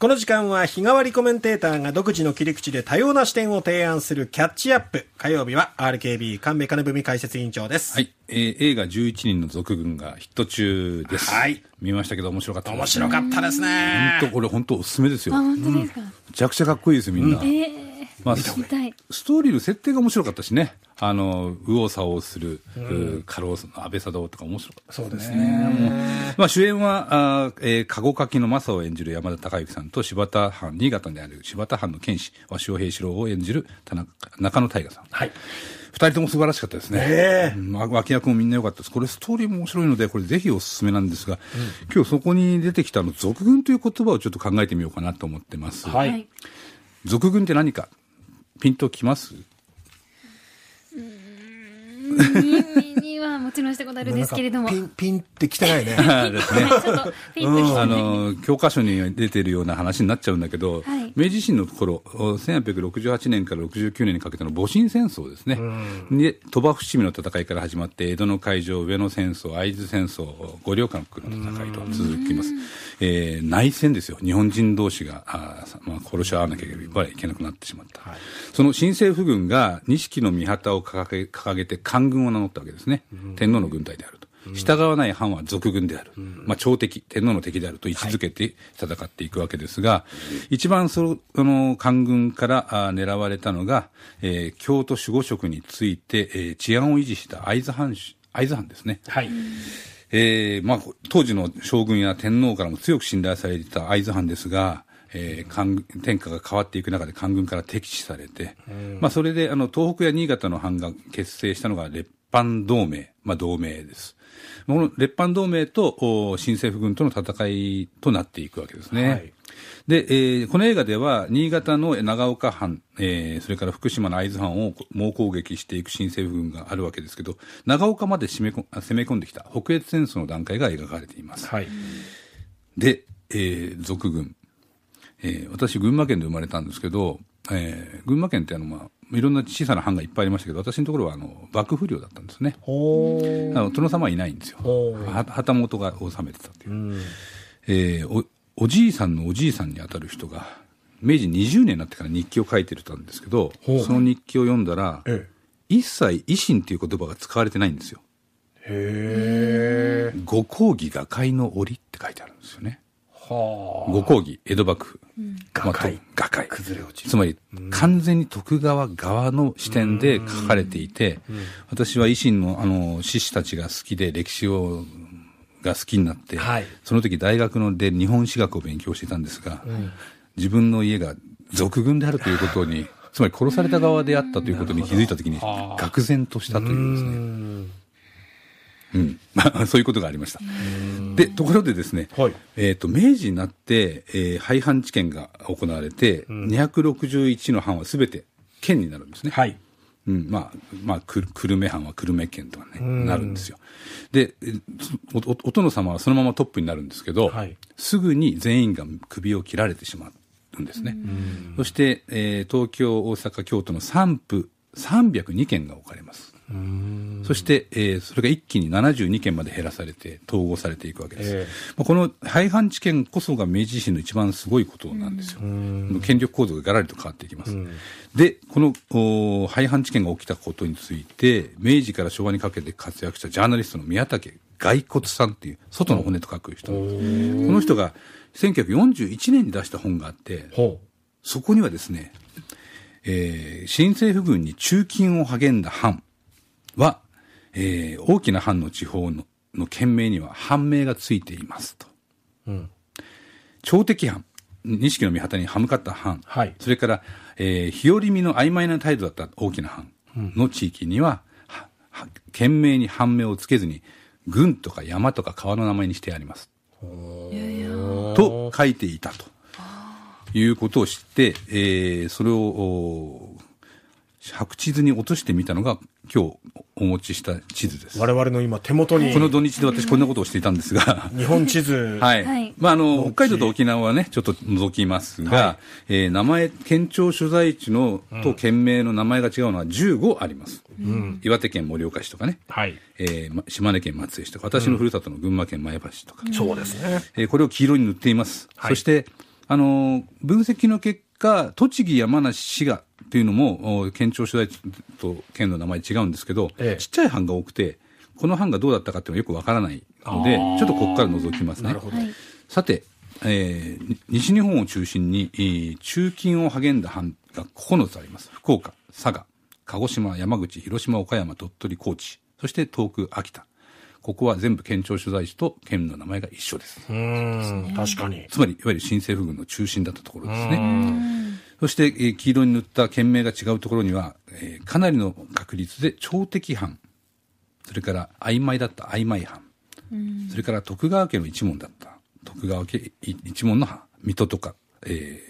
この時間は日替わりコメンテーターが独自の切り口で多様な視点を提案するキャッチアップ。火曜日は RKB 神戸金文解説委員長です。はい。えー、映画11人の続群がヒット中です。はい。見ましたけど面白かった、面白かったですね。本当これ本当おすすめですよ。あ、本当ですか。めちゃくちゃかっこいいですみんな。うん、えーまあ、ストーリーの設定が面白かったしね。あの、右往左往する、うん、過労、安倍佐藤とか面白かったそうですね。まあ、主演は、あえー、籠書きの正を演じる山田孝之さんと柴田藩、新潟にある柴田藩の剣士、鷲尾平四郎を演じる田中中野大河さん。はい。二人とも素晴らしかったですね。えー、まあ、脇役もみんな良かったです。これストーリーも面白いので、これぜひおすすめなんですが、うん、今日そこに出てきたの、続軍という言葉をちょっと考えてみようかなと思ってます。はい。俗軍って何かピンときます耳にはもちろんしたことあるんですけれども。ピン、ピンって汚いね。ですね。ちょっとピンと、うん、あの、教科書に出てるような話になっちゃうんだけど、はい、明治維新のとこ頃、1868年から69年にかけての戊辰戦争ですね。で、鳥羽伏見の戦いから始まって、江戸の海上、上野戦争、会津戦争、五稜郭の戦いと続きます。えー、内戦ですよ。日本人同士が、あまあ、殺し合わなきゃいけなくなってしまった。はい、その新政府軍が錦の御旗を掲げ掲げて歓軍を名乗ったわけですね、天皇の軍隊であると。従わない藩は俗軍である、うん、まあ、朝敵、天皇の敵であると位置づけて戦っていくわけですが、はい、一番その官軍からあ狙われたのが、えー、京都守護職について、えー、治安を維持した会津藩会津藩ですね。はいえーまあ、当時の将軍や天皇からも強く信頼されていた会津藩ですが、えー、天下が変わっていく中で官軍から敵視されて、うん、まあ、それであの東北や新潟の藩が結成したのが列藩同盟、まあ、同盟です。この列藩同盟と新政府軍との戦いとなっていくわけですね。はいで、えー、この映画では、新潟の長岡藩、えー、それから福島の会津藩を猛攻撃していく新政府軍があるわけですけど、長岡まで攻め込んできた北越戦争の段階が描かれています。はい、で、えー、俗軍、えー、私群馬県で生まれたんですけど、えー、群馬県ってあの、まあ、いろんな小さな藩がいっぱいありましたけど私のところはあの幕府領だったんですねあの殿様はいないんですよ旗本が治めてたっていう、うん、えー、おおじいさんのおじいさんにあたる人が明治20年になってから日記を書いてたんですけどその日記を読んだら、ええ、一切維新っていう言葉が使われてないんですよへえご公儀瓦解の折って書いてあるんですよねご公儀、江戸幕府。画界。画界。崩れ落ちる。つまり、完全に徳川側の視点で書かれていて、私は維新の、あの、志士たちが好きで歴史を、が好きになって、はい、その時大学ので日本史学を勉強してたんですが、うん、自分の家が俗軍であるということに、つまり殺された側であったということに気づいた時に、愕然としたというですね。うん、そういうことがありました。でところでですね、はい、えーと、明治になって、えー、廃藩置県が行われて、うん、261の藩はすべて県になるんですね。はいうん、まあ、まあ、久留米藩は久留米県とかね、なるんですよ。でお、お殿様はそのままトップになるんですけど、はい、すぐに全員が首を切られてしまうんですね。そして、えー、東京、大阪、京都の3府、302県が置かれます。そして、えー、それが一気に72件まで減らされて、統合されていくわけです。えー、まあ、この廃藩置県こそが明治維新の一番すごいことなんですよ。権力構造ががらりと変わっていきます。で、この廃藩置県が起きたことについて、明治から昭和にかけて活躍したジャーナリストの宮武骸骨さんっていう、外の骨と書く人、この人が1941年に出した本があって、そこにはですね、えー、新政府軍に中金を励んだ藩、は、えー、大きな藩の地方のの県名には藩名がついていますと。うん、朝敵藩、錦の御旗に歯向かった藩、はい、それから、えー、日和見の曖昧な態度だった大きな藩の地域には、うん、県名に藩名をつけずに、軍とか山とか川の名前にしてあります。と書いていたということを知って、えー、それを白地図に落としてみたのが今日お持ちした地図です我々の今手元にこの土日で私こんなことをしていたんですが日本地図はい、はい、まあ、あの北海道と沖縄はねちょっと除きますが、はい、えー、名前県庁所在地のと県名の名前が違うのは15あります、うん、岩手県盛岡市とかね、はいえー、島根県松江市とか私のふるさとの群馬県前橋とか、そうですね、えー、これを黄色に塗っています、はい、そしてあのー、分析の結果栃木山梨滋賀っていうのも、県庁所在地と県の名前違うんですけど、ええ、ちっちゃい班が多くて、この班がどうだったかっていうのはよくわからないので、ちょっとここから覗きますね。さて、えー、西日本を中心に、えー、中金を励んだ班が9つあります。福岡、佐賀、鹿児島、山口、広島、岡山、鳥取、高知、そして東く秋田。ここは全部県庁所在地と県の名前が一緒です。うん、ね、確かに。つまり、いわゆる新政府軍の中心だったところですね。そして、えー、黄色に塗った県名が違うところには、えー、かなりの確率で朝敵犯それから曖昧だった曖昧犯、それから徳川家の一門だった徳川家一門の水戸とか、え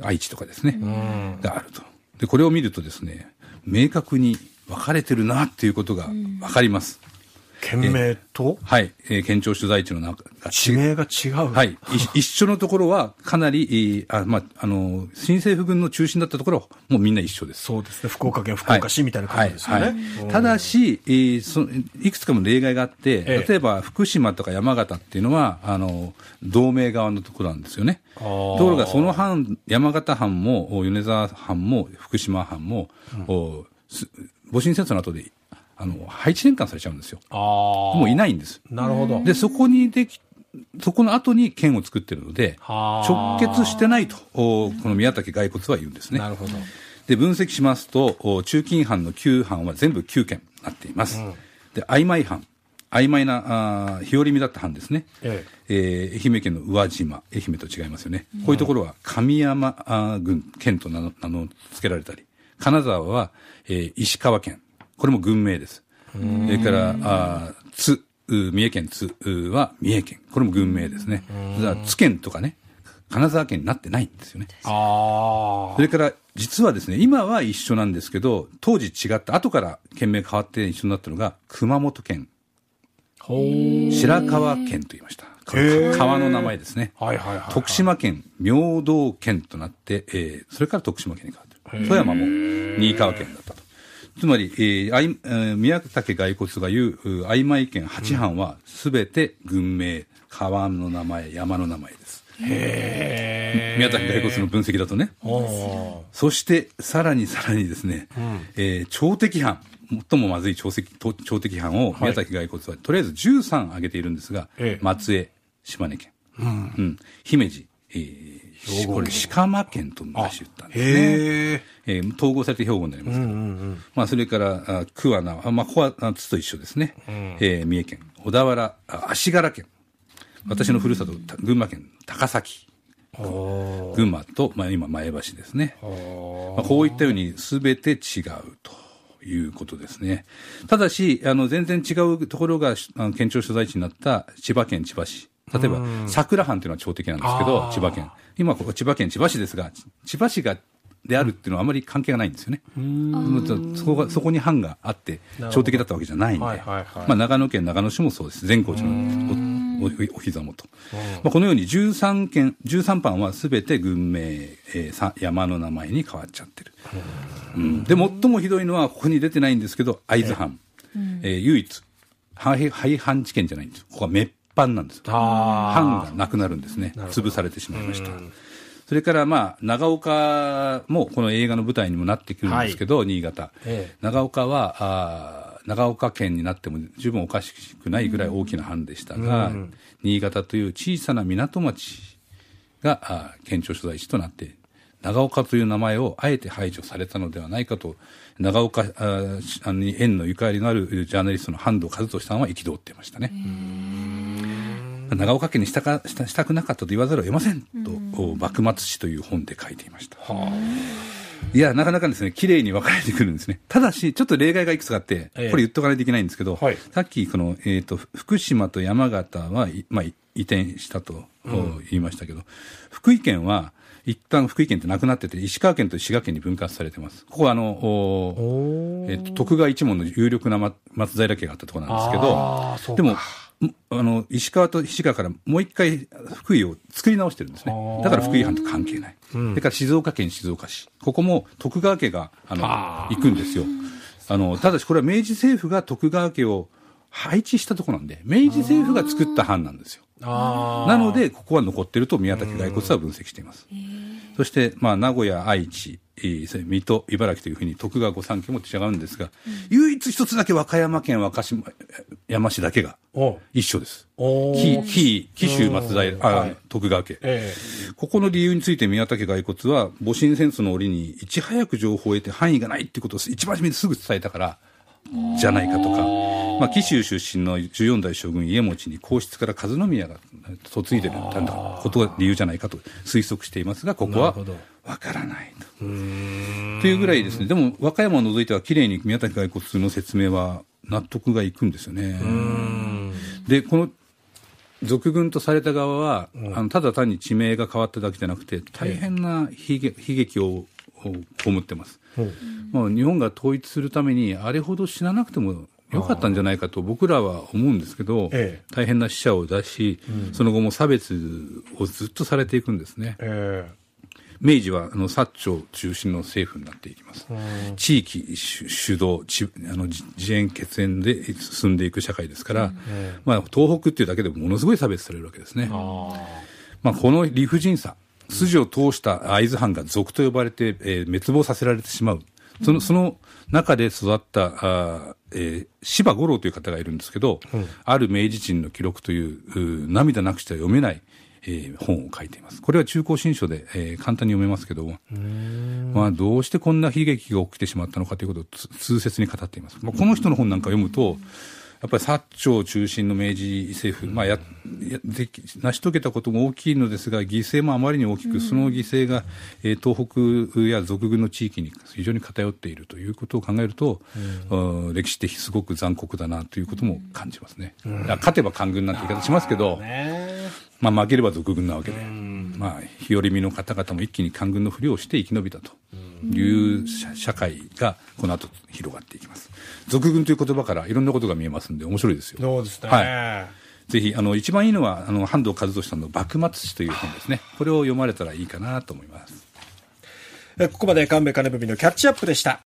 ー、愛知とかですね、うん、があるとでこれを見るとですね明確に分かれてるなっていうことが分かります、うん県名とはい、えー、県庁所在地の中地名が違うはい一緒のところはかなり、あまあ、あの、新政府軍の中心だったところはもうみんな一緒です。そうですね。福岡県福岡市みたいな感じですよね。はいはいはい、ただし、えーそ、いくつかも例外があって、例えば福島とか山形っていうのは、あの、同盟側のところなんですよね。ところがその藩、山形藩も、米沢藩も、福島藩も、うん、戊辰戦争の後であの配置転換されちゃうんですよ。あもういないんです。なるほど。で、そこにでき、そこの後に県を作ってるので、直結してないと、この宮崎骸骨は言うんですね。なるほど。で、分析しますと、中近藩の旧藩は全部9件なっています。うん、で、曖昧藩。曖昧な、あ日和見だった藩ですね。えええー、愛媛県の宇和島、愛媛と違いますよね。こういうところは神山あ郡県と名の名の付けられたり、金沢は、えー、石川県、これも群名です。それから、あ津、三重県津は三重県。これも群名ですね。津県とかね、金沢県になってないんですよね。それから、実はですね、今は一緒なんですけど、当時違った、後から県名変わって一緒になったのが、熊本県。白川県と言いました。川の名前ですね。はいはいはいはい、徳島県、明道県となって、えー、それから徳島県に変わってる。富山も新川県だと。つまり、えーえー、宮武骸骨が言う曖昧県八藩は全て軍名、川の名前、山の名前です。へ宮崎骸骨の分析だとね。そして、さらにさらにですね、うん、えー、朝敵藩、最もまずい朝敵朝敵藩を宮崎骸骨は、はい、とりあえず13挙げているんですが、ええ、松江、島根県、うん、うん、姫路、えー、これ鹿間県と昔言ったんですね。えー、統合されて兵庫になりますけど、うんうんうん、まあ、それから桑名、まあ、桑名津と一緒ですね、うん、えー、三重県、小田原、足柄県、私のふるさと、群馬県高崎、群馬と、まあ、今、前橋ですね、まあ、こういったようにすべて違うと。いうことですね。ただし、あの、全然違うところが、あの県庁所在地になった千葉県千葉市。例えば、桜藩っていうのは朝敵なんですけど、千葉県。今ここ千葉県千葉市ですが、千葉市がであるっていうのはあまり関係がないんですよね。そこがそこに藩があって、朝敵だったわけじゃないんで、はいはいはい、まあ、長野県長野市もそうです。全国寺のおお膝元。まあ、このように13県、十三藩はすべて軍名、えー、山の名前に変わっちゃってる。うん、で、最もひどいのは、ここに出てないんですけど、会津藩。えー、唯一、廃藩置県じゃないんですここは滅版なんです。版がなくなるんですね。潰されてしまいました。それからまあ長岡もこの映画の舞台にもなってくるんですけど、はい、新潟、ええ、長岡はあ長岡県になっても十分おかしくないぐらい大きな藩でしたが、うん、新潟という小さな港町があ県庁所在地となって長岡という名前をあえて排除されたのではないかと長岡あに縁のゆかりのあるジャーナリストの半藤和俊さんは憤ってましたね。長岡家にしたかしたしたくなかったと言わざるを得ませんと、うん、幕末史という本で書いていました。はあいや、なかなかですね、綺麗に分かれてくるんですね。ただし、ちょっと例外がいくつかあって、これ言っとかないといけないんですけど、ええはい、さっき、この、えっ、ー、と、福島と山形は、まあ、移転したと言いましたけど、うん、福井県は、一旦福井県ってなくなってて、石川県と滋賀県に分割されてます。ここはあの、えっと、徳川一門の有力な松平家があったところなんですけど、でも、あの石川と石川からもう一回福井を作り直してるんですねだから福井藩と関係ない、うん、それから静岡県静岡市ここも徳川家があの行くんですよあのただしこれは明治政府が徳川家を配置したところなんで明治政府が作った藩なんですよなのでここは残ってると宮崎骸骨は分析しています、そして、まあ、名古屋愛知水戸、茨城というふうに徳川御三家も違うんですが、うん、唯一一つだけ和歌山県和歌山市だけが一緒です。紀紀州松平あ、徳川家、えー、ここの理由について宮武骸骨は戊辰戦争の折にいち早く情報を得て範囲がないってことを一番初めにすぐ伝えたから。じゃないかとか、まあ、紀州出身の14代将軍家持に皇室から和宮が嫁いでるんだことが理由じゃないかと推測していますがここはわからないと。というぐらいですねでも和歌山を除いてはきれいに宮崎骸骨の説明は納得がいくんですよね。でこの俗軍とされた側は、うん、あのただ単に地名が変わっただけじゃなくて大変な悲劇を被ってます。まあ、日本が統一するために、あれほど死ななくてもよかったんじゃないかと僕らは思うんですけど、ええ、大変な死者を出し、うん、その後も差別をずっとされていくんですね。え明治はあの薩長中心の政府になっていきます。うん、地域主導、あの自演血縁で進んでいく社会ですから、うん、まあ、東北っていうだけでものすごい差別されるわけですね。まあ、この理不尽さ、筋を通した会津藩が賊と呼ばれて、えー、滅亡させられてしまう。その、その中で育った、あえー、芝五郎という方がいるんですけど、うん、ある明治人の記録という涙なくしては読めない、えー、本を書いています。これは中高新書で、えー、簡単に読めますけど、まあ、どうしてこんな悲劇が起きてしまったのかということを痛切に語っています。まあ、この人の本なんか読むと、うんやっぱり薩長中心の明治政府、まあややで成し遂げたことも大きいのですが、犠牲もあまりに大きく、その犠牲が、えー、東北や俗軍の地域に非常に偏っているということを考えると、うん、歴史的すごく残酷だなということも感じますね。うん、勝てば官軍なんて言い方しますけど、まあ、負ければ俗軍なわけで、まあ、日和見の方々も一気に官軍のふりをして生き延びたと。うんいう社会がこの後広がっていきます。俗軍という言葉からいろんなことが見えますんで面白いですよ。そうですね。はい。ぜひ、あの、一番いいのは、あの、半藤和俊さんの幕末史という本ですね。これを読まれたらいいかなと思います。ここまで神戸金文のキャッチアップでした。